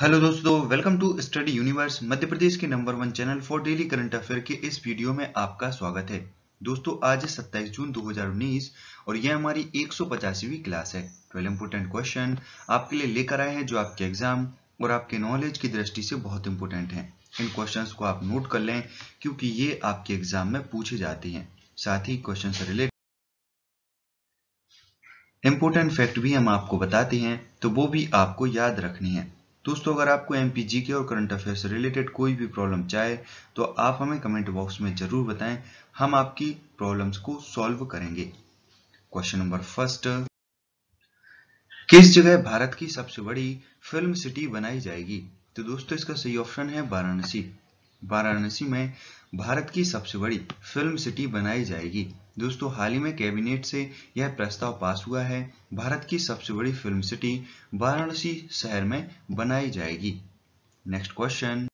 hello दोस्तों welcome to study universe Madhya Pradesh के number one channel for daily current affair के इस वीडियो में आपका स्वागत है दोस्तों आज 27 जून 2019 और यह हमारी 185वीं क्लास है ट्वेल्व इंपोर्टेंट क्वेश्चन आपके लिए लेकर आए हैं जो आपके एग्जाम और आपके नॉलेज की दृष्टि से बहुत इंपोर्टेंट है इन क्वेश्चन को आप नोट कर लें क्योंकि ये आपके एग्जाम में पूछे जाते हैं साथ ही क्वेश्चन से रिलेटेड इम्पोर्टेंट फैक्ट भी हम आपको बताते हैं तो वो भी आपको याद रखनी है दोस्तों अगर आपको एम के और करंट अफेयर से रिलेटेड कोई भी प्रॉब्लम चाहे तो आप हमें कमेंट बॉक्स में ज़रूर बताएं हम आपकी प्रॉब्लम्स को सॉल्व करेंगे क्वेश्चन नंबर फर्स्ट किस जगह भारत की सबसे बड़ी फिल्म सिटी बनाई जाएगी तो दोस्तों इसका सही ऑप्शन है वाराणसी वाराणसी में भारत की सबसे बड़ी फिल्म सिटी बनाई जाएगी दोस्तों हाल ही में कैबिनेट से यह प्रस्ताव पास हुआ है भारत की सबसे बड़ी फिल्म सिटी वाराणसी शहर में बनाई जाएगी नेक्स्ट क्वेश्चन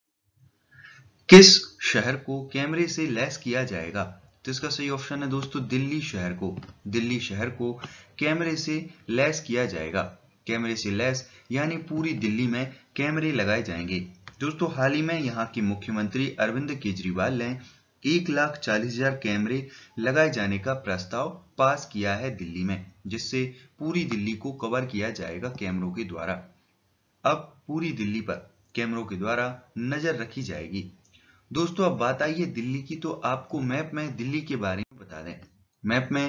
किस शहर को कैमरे से लैस किया जाएगा तो इसका सही ऑप्शन है दोस्तों दिल्ली शहर को दिल्ली शहर को कैमरे से लैस किया जाएगा कैमरे से लैस यानी पूरी दिल्ली में कैमरे लगाए जाएंगे दोस्तों हाल ही में यहाँ के मुख्यमंत्री अरविंद केजरीवाल ने एक लाख चालीस हजार कैमरे लगाए जाने का प्रस्ताव पास किया है दिल्ली में जिससे पूरी दिल्ली को कवर किया जाएगा कैमरों के द्वारा अब पूरी दिल्ली पर कैमरों के द्वारा नजर रखी जाएगी दोस्तों अब बात आई है दिल्ली की तो आपको मैप में दिल्ली के बारे में बता दें मैप में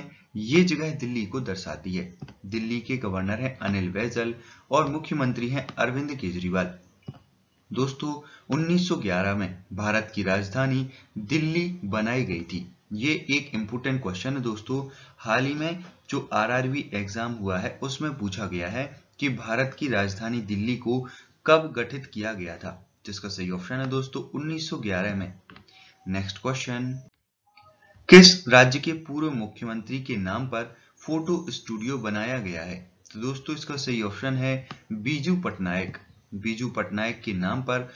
ये जगह दिल्ली को दर्शाती है दिल्ली के गवर्नर हैं अनिल बैजल और मुख्यमंत्री हैं अरविंद केजरीवाल दोस्तों 1911 में भारत की राजधानी दिल्ली बनाई गई थी ये एक इम्पोर्टेंट क्वेश्चन है दोस्तों हाल ही में जो आरआरबी एग्जाम हुआ है उसमें पूछा गया है कि भारत की राजधानी दिल्ली को कब गठित किया गया था जिसका सही ऑप्शन है दोस्तों 1911 में नेक्स्ट क्वेश्चन किस राज्य के पूर्व मुख्यमंत्री के नाम पर फोटो स्टूडियो बनाया गया है तो दोस्तों इसका सही ऑप्शन है बीजू पटनायक बीजू पटनायक के नाम पर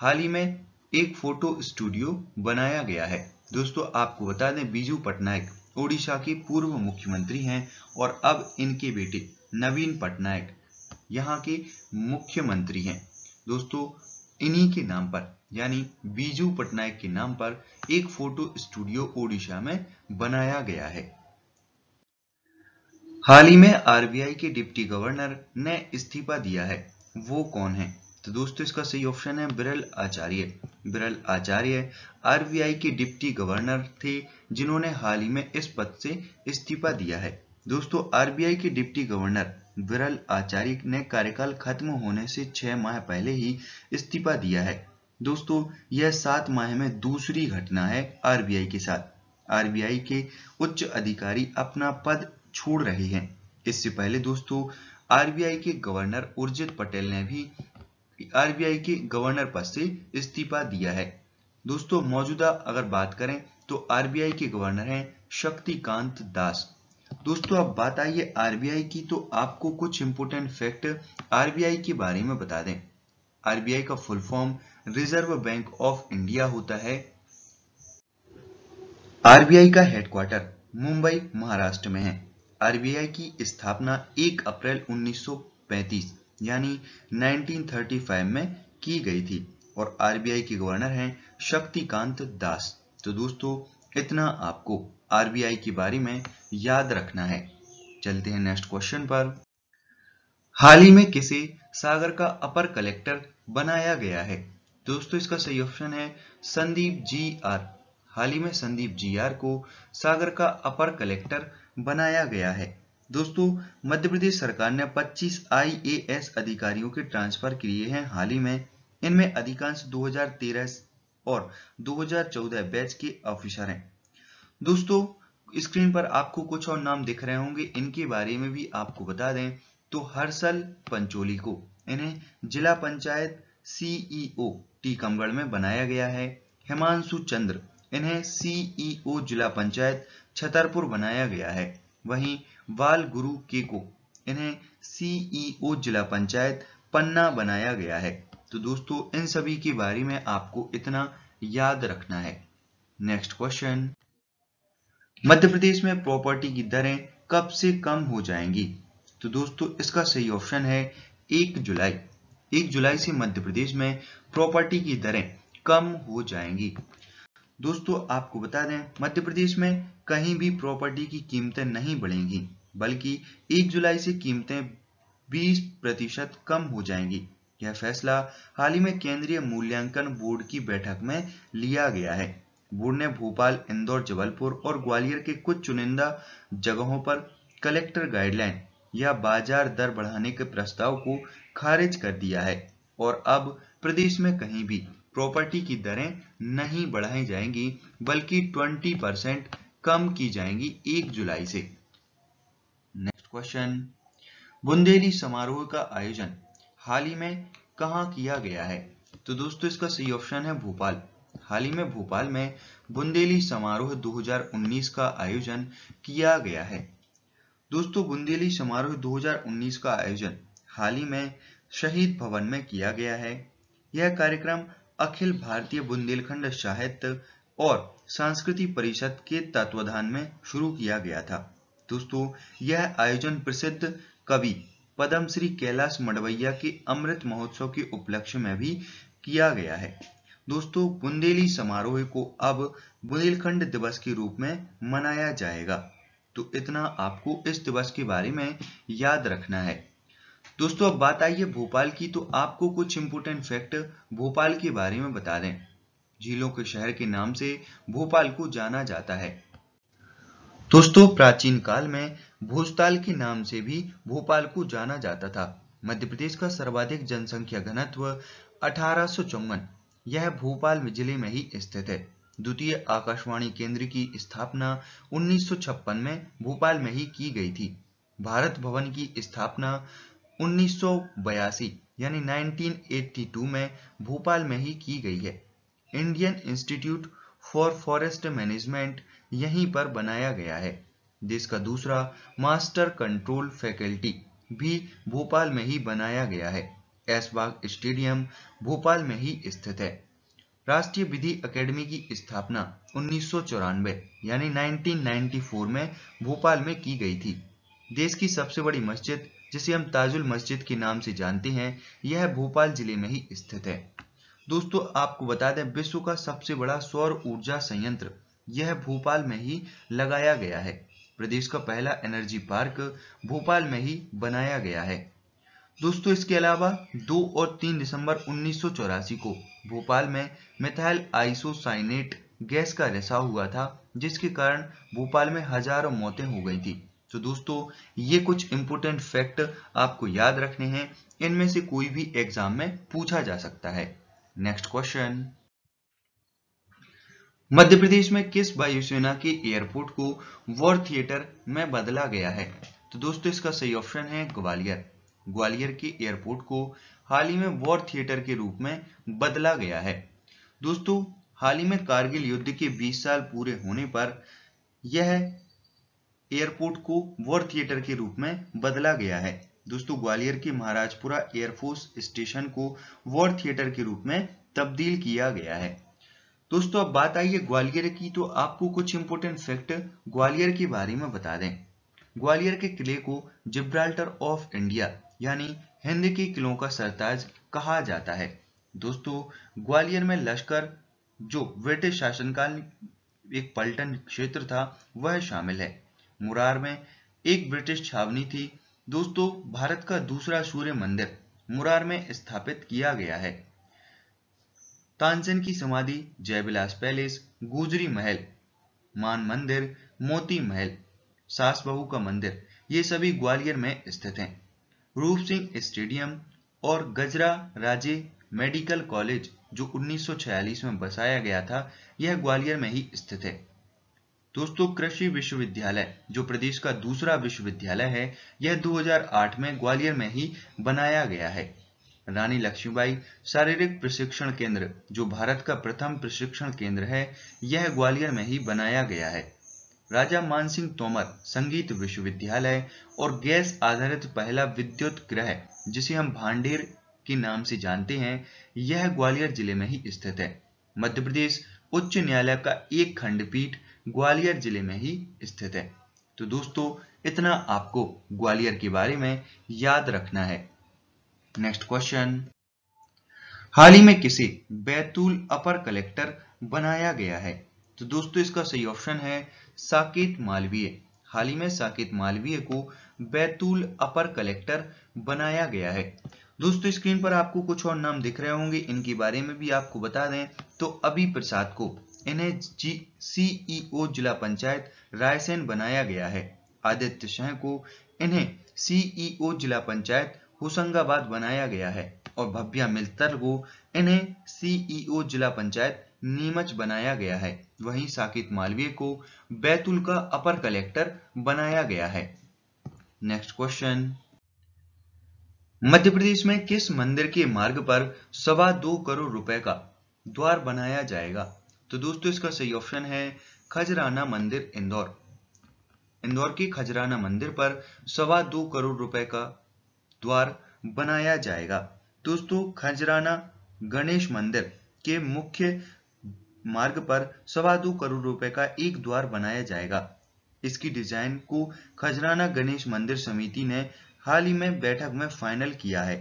हाल ही में एक फोटो स्टूडियो बनाया गया है दोस्तों आपको बता दें बीजू पटनायक ओडिशा के पूर्व मुख्यमंत्री हैं और अब इनके बेटे नवीन पटनायक यहाँ के मुख्यमंत्री हैं दोस्तों इन्हीं के नाम पर यानी बीजू पटनायक के नाम पर एक फोटो स्टूडियो ओडिशा में बनाया गया है हाल ही में आरबीआई के डिप्टी गवर्नर ने इस्तीफा दिया है वो कौन है तो दोस्तों इसका सही ऑप्शन है बिरल आचार्य बिरल आचार्य आरबीआई के डिप्टी गवर्नर थे जिन्होंने हाल ही में इस पद से इस्तीफा दिया है दोस्तों आरबीआई के डिप्टी गवर्नर बिरल आचार्य ने कार्यकाल खत्म होने से छह माह पहले ही इस्तीफा दिया है दोस्तों यह सात माह में दूसरी घटना है आरबीआई के साथ आरबीआई के उच्च अधिकारी अपना पद छोड़ रहे हैं इससे पहले दोस्तों आरबीआई के गवर्नर उर्जित पटेल ने भी आरबीआई के गवर्नर पद से इस्तीफा दिया है दोस्तों मौजूदा अगर बात करें तो आरबीआई के गवर्नर हैं शक्तिकांत दास दोस्तों अब बात आई है आरबीआई की तो आपको कुछ इंपोर्टेंट फैक्ट आरबीआई के बारे में बता दें आरबीआई का full form reserve bank of India होता है आरबीआई का हेडक्वार्टर मुंबई महाराष्ट्र में है आरबीआई की स्थापना 1 अप्रैल 1935 यानी 1935 में की गई थी और आरबीआई के गवर्नर हैं शक्तिकांत दास तो दोस्तों इतना आपको आरबीआई के बारे में याद रखना है चलते हैं नेक्स्ट क्वेश्चन पर हाल ही में किसे सागर का अपर कलेक्टर बनाया गया है दोस्तों इसका सही ऑप्शन है संदीप जी आर हाल ही में संदीप जी आर को सागर का अपर कलेक्टर बनाया गया है दोस्तों मध्य प्रदेश सरकार ने 25 आईएएस अधिकारियों के ट्रांसफर किए हैं हाल ही में इनमें अधिकांश 2013 और 2014 बैच के ऑफिसर हैं दोस्तों स्क्रीन पर आपको कुछ और नाम दिख रहे होंगे इनके बारे में भी आपको बता दें तो हर्षल पंचोली को इन्हें जिला पंचायत सीईओ e टीकमगढ़ में बनाया गया है हिमांशु चंद्र इन्हें सीईओ e जिला पंचायत छतरपुर बनाया गया है वहीं बाल गुरु को इन्हें सीईओ e जिला पंचायत पन्ना बनाया गया है तो दोस्तों इन सभी के बारे में आपको इतना याद रखना है नेक्स्ट क्वेश्चन मध्य प्रदेश में प्रॉपर्टी की दरें कब से कम हो जाएंगी तो दोस्तों इसका सही ऑप्शन है एक जुलाई एक जुलाई से मध्य प्रदेश में प्रॉपर्टी की दरें कम हो जाएंगी दोस्तों आपको बता दें मध्य प्रदेश में कहीं भी प्रॉपर्टी की कीमतें नहीं बढ़ेंगी बल्कि 1 जुलाई से कीमतें 20 प्रतिशत कम हो जाएंगी यह फैसला हाल ही में केंद्रीय मूल्यांकन बोर्ड की बैठक में लिया गया है बोर्ड ने भोपाल इंदौर जबलपुर और ग्वालियर के कुछ चुनिंदा जगहों पर कलेक्टर गाइडलाइन या बाजार दर बढ़ाने के प्रस्ताव को खारिज कर दिया है और अब प्रदेश में कहीं भी प्रॉपर्टी की दरें नहीं बढ़ाई जाएंगी बल्कि 20 परसेंट कम की जाएंगी 1 जुलाई से नेक्स्ट क्वेश्चन बुंदेली समारोह का आयोजन हाल ही में कहा किया गया है तो दोस्तों इसका सही ऑप्शन है भोपाल हाल ही में भोपाल में बुंदेली समारोह 2019 का आयोजन किया गया है दोस्तों बुंदेली समारोह 2019 का आयोजन हाल ही में शहीद भवन में किया गया है यह कार्यक्रम अखिल भारतीय बुंदेलखंड साहित्य और संस्कृति परिषद के तत्वाधान में शुरू किया गया था दोस्तों यह आयोजन प्रसिद्ध कवि पदम श्री कैलाश मडवैया के अमृत महोत्सव के उपलक्ष्य में भी किया गया है दोस्तों बुंदेली समारोह को अब बुंदेलखंड दिवस के रूप में मनाया जाएगा तो इतना आपको इस दिवस के बारे में याद रखना है दोस्तों अब बात आई है भोपाल की तो आपको कुछ इंपोर्टेंट फैक्ट भोपाल के बारे में बता दें झीलों के शहर के नाम से भोपाल को जाना जाता है दोस्तों प्राचीन काल में भोजताल के नाम से भी भोपाल को जाना जाता था मध्य प्रदेश का सर्वाधिक जनसंख्या घनत्व अठारह यह भोपाल जिले में ही स्थित है द्वितीय आकाशवाणी केंद्र की स्थापना 1956 में भोपाल में ही की गई थी भारत भवन की स्थापना 1982 यानी 1982 में भोपाल में ही की गई है Indian institute for forest management यहीं पर बनाया गया है देश का दूसरा मास्टर कंट्रोल फैकल्टी भी भोपाल में ही बनाया गया है एसबाग स्टेडियम भोपाल में ही स्थित है राष्ट्रीय विधि एकेडमी की स्थापना उन्नीस यानी 1994 में भोपाल में की गई थी देश की सबसे बड़ी मस्जिद जिसे हम ताजुल मस्जिद के नाम से जानते हैं यह भोपाल जिले में ही स्थित है दोस्तों आपको बता दें विश्व का सबसे बड़ा सौर ऊर्जा संयंत्र यह भोपाल में ही लगाया गया है प्रदेश का पहला एनर्जी पार्क भोपाल में ही बनाया गया है दोस्तों इसके अलावा 2 और 3 दिसंबर उन्नीस को भोपाल में मिथाइल आइसोसाइनेट गैस का रिसाव हुआ था जिसके कारण भोपाल में हजारों मौतें हो गई थी तो दोस्तों ये कुछ इंपोर्टेंट फैक्ट आपको याद रखने हैं इनमें से कोई भी एग्जाम में पूछा जा सकता है नेक्स्ट क्वेश्चन मध्य प्रदेश में किस वायुसेना के एयरपोर्ट को वॉर थिएटर में बदला गया है तो दोस्तों इसका सही ऑप्शन है ग्वालियर ग्वालियर के एयरपोर्ट को हाल ही में वॉर थिएटर के रूप में बदला गया है दोस्तों हाल ही में कारगिल युद्ध के 20 साल पूरे होने पर यह एयरपोर्ट को वॉर थिएटर के रूप में बदला गया है दोस्तों ग्वालियर के महाराजपुरा एयरफोर्स स्टेशन को वॉर थिएटर के रूप में तब्दील किया गया है दोस्तों अब बात आई है ग्वालियर की तो आपको कुछ इंपोर्टेंट फैक्ट ग्वालियर के बारे में बता दें ग्वालियर के किले को जिब्राल्टर ऑफ इंडिया यानी हिंद के किलों का सरताज कहा जाता है दोस्तों ग्वालियर में लश्कर जो ब्रिटिश शासनकाल एक पलटन क्षेत्र था वह शामिल है मुरार में एक ब्रिटिश छावनी थी दोस्तों भारत का दूसरा सूर्य मंदिर मुरार में स्थापित किया गया है तानसेन की समाधि जयविलास पैलेस गुजरी महल मान मंदिर मोती महल सास बहु का मंदिर ये सभी ग्वालियर में स्थित हैं रूप सिंह स्टेडियम और गजरा राजे मेडिकल कॉलेज जो 1946 में बसाया गया था यह ग्वालियर में ही स्थित है दोस्तों कृषि विश्वविद्यालय जो प्रदेश का दूसरा विश्वविद्यालय है यह 2008 में ग्वालियर में ही बनाया गया है रानी लक्ष्मीबाई शारीरिक प्रशिक्षण केंद्र जो भारत का प्रथम प्रशिक्षण केंद्र है यह ग्वालियर में ही बनाया गया है राजा मानसिंह तोमर संगीत विश्वविद्यालय और गैस आधारित पहला विद्युत ग्रह जिसे हम भांडेर के नाम से जानते हैं यह ग्वालियर जिले में ही स्थित है मध्य प्रदेश उच्च न्यायालय का एक खंडपीठ ग्वालियर जिले में ही स्थित है तो दोस्तों इतना आपको ग्वालियर के बारे में याद रखना है नेक्स्ट क्वेश्चन हाल ही में किसे बैतूल अपर कलेक्टर बनाया गया है तो दोस्तों इसका सही ऑप्शन है साकेत मालवीय हाल ही में साकेत मालवीय को बैतूल अपर कलेक्टर बनाया गया है दोस्तों स्क्रीन पर आपको कुछ और नाम दिख रहे होंगे इनके बारे में भी आपको बता दें तो अभी प्रसाद को एनएचसीईओ जिला पंचायत रायसेन बनाया गया है आदित्य शाह को इन्हें सीईओ जिला पंचायत होशंगाबाद बनाया गया है और भव्या मिलतर को इन्हें सीईओ जिला पंचायत नीमच बनाया गया है वहीं साकित मालवीय को बैतूल का अपर कलेक्टर बनाया गया है नेक्स्ट क्वेश्चन मध्य प्रदेश में किस मंदिर के मार्ग पर सवा दो करोड़ रुपए का द्वार बनाया जाएगा तो दोस्तों इसका सही ऑप्शन है खजराना मंदिर इंदौर इंदौर के खजराना मंदिर पर सवा दो करोड़ रुपए का द्वार बनाया जाएगा दोस्तों खजराना गणेश मंदिर के मुख्य मार्ग पर सवा दो करोड़ रुपए का एक द्वार बनाया जाएगा इसकी डिजाइन को खजराना गणेश मंदिर समिति ने हाल ही में बैठक में फाइनल किया है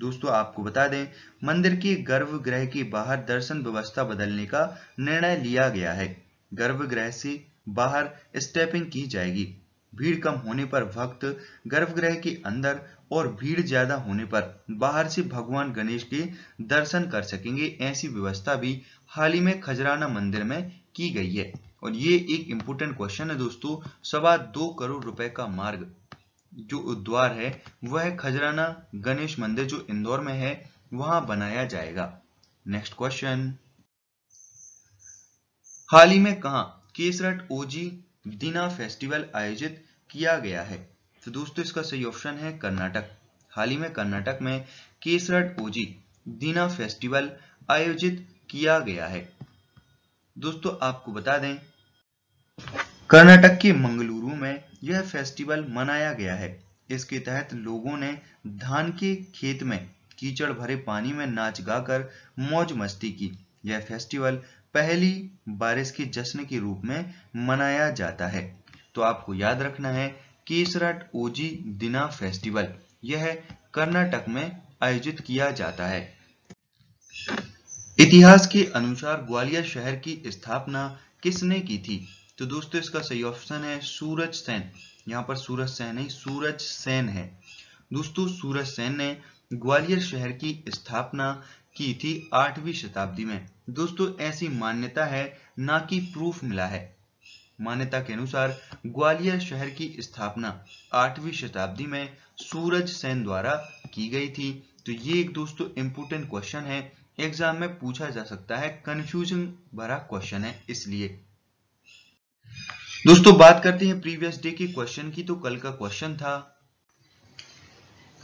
दोस्तों आपको बता दें मंदिर के गर्भगृह के बाहर दर्शन व्यवस्था बदलने का निर्णय लिया गया है गर्भगृह से बाहर स्टेपिंग की जाएगी भीड़ कम होने पर भक्त गर्भगृह के अंदर और भीड़ ज्यादा होने पर बाहर से भगवान गणेश के दर्शन कर सकेंगे ऐसी व्यवस्था भी हाल ही में खजराना मंदिर में की गई है और ये एक इंपोर्टेंट क्वेश्चन है दोस्तों सवा दो करोड़ रुपए का मार्ग जो उद्वार है वह है खजराना गणेश मंदिर जो इंदौर में है वहां बनाया जाएगा नेक्स्ट क्वेश्चन हाल ही में कहा केसरट ओजी दिना फेस्टिवल आयोजित किया गया है तो दोस्तों इसका सही ऑप्शन है कर्नाटक हाल ही में कर्नाटक में केसरट ओजी दीना फेस्टिवल आयोजित किया गया है दोस्तों आपको बता दें कर्नाटक के मंगलुरु में यह फेस्टिवल मनाया गया है इसके तहत लोगों ने धान के खेत में कीचड़ भरे पानी में नाच गाकर मौज मस्ती की यह फेस्टिवल पहली बारिश के जश्न के रूप में मनाया जाता है तो आपको याद रखना है केसराट ओजी दिना फेस्टिवल यह कर्नाटक में आयोजित किया जाता है इतिहास के अनुसार ग्वालियर शहर की स्थापना किसने की थी तो दोस्तों इसका सही ऑप्शन है सूरज सेन यहाँ पर सूरज सेन नहीं सूरज सेन है दोस्तों सूरज सेन ने ग्वालियर शहर की स्थापना की थी आठवीं शताब्दी में दोस्तों ऐसी मान्यता है ना कि प्रूफ मिला है मान्यता के अनुसार ग्वालियर शहर की स्थापना आठवीं शताब्दी में सूरज सेन द्वारा की गई थी तो ये एक दोस्तों इंपोर्टेंट क्वेश्चन है एग्जाम में पूछा जा सकता है कंफ्यूजन भरा क्वेश्चन है इसलिए दोस्तों बात करते हैं प्रीवियस डे के क्वेश्चन की तो कल का क्वेश्चन था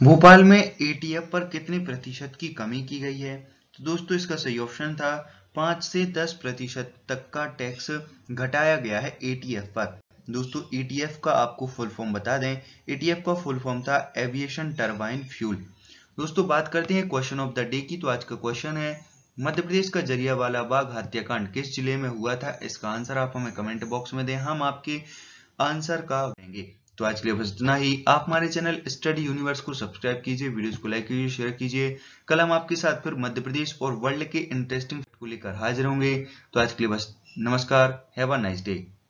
भोपाल में एटीएफ पर कितने प्रतिशत की कमी की गई है तो दोस्तों इसका सही ऑप्शन था पांच से दस प्रतिशत तक का टैक्स घटाया गया है एटीएफ पर दोस्तों एटीएफ का आपको फुल फॉर्म बता दें एटीएफ का फुल फॉर्म था एविएशन टर्बाइन फ्यूल दोस्तों बात करते हैं क्वेश्चन ऑफ द डे की तो आज का क्वेश्चन है मध्य प्रदेश का जलियावाला बाग हत्याकांड किस जिले में हुआ था इसका आंसर आप हमें कमेंट बॉक्स में दें हम आपके आंसर का देंगे तो आज के लिए बस इतना ही आप हमारे चैनल स्टडी यूनिवर्स को सब्सक्राइब कीजिए वीडियोस को लाइक कीजिए शेयर कीजिए कल हम आपके साथ फिर मध्य प्रदेश और वर्ल्ड के इंटरेस्टिंग को लेकर हाजिर होंगे तो आज के लिए बस नमस्कार हैव अ नाइस डे